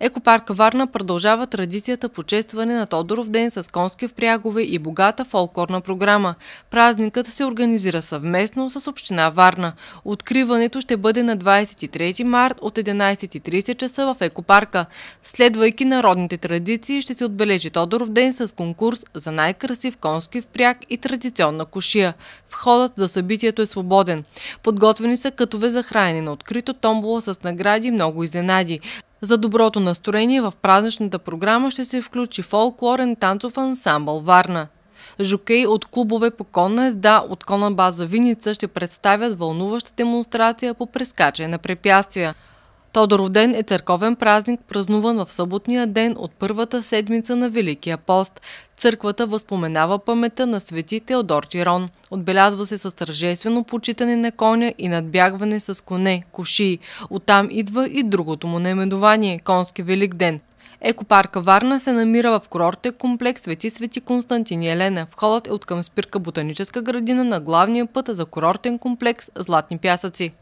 Екопарк Варна продължава традицията по честване на Тодоров ден с конски впрягове и богата фолклорна програма. Празникът се организира съвместно с Община Варна. Откриването ще бъде на 23 март от 11.30 часа в Екопарка. Следвайки народните традиции, ще се отбележи Тодоров ден с конкурс за най-красив конски впряг и традиционна кошия. Входът за събитието е свободен. Подготвени са кътове за хранене на открито томбола с награди много изненади. За доброто настроение в празничната програма ще се включи фолклорен танцов ансамбъл Варна. Жокей от клубове по конна езда от конна база Виница ще представят вълнуваща демонстрация по прескачане на препятствия – Тодоров ден е църковен празник, празнуван в съботния ден от първата седмица на Великия пост. Църквата възпоменава памета на свети Теодор Тирон. Отбелязва се с тържествено почитане на коня и надбягване с коне, коши. Оттам идва и другото му наименование – Конски Велик ден. Екопарка Варна се намира в курорте комплекс Свети Свети Константин и Елена. Входът е от към спирка Ботаническа градина на главния път за курортен комплекс Златни пясъци.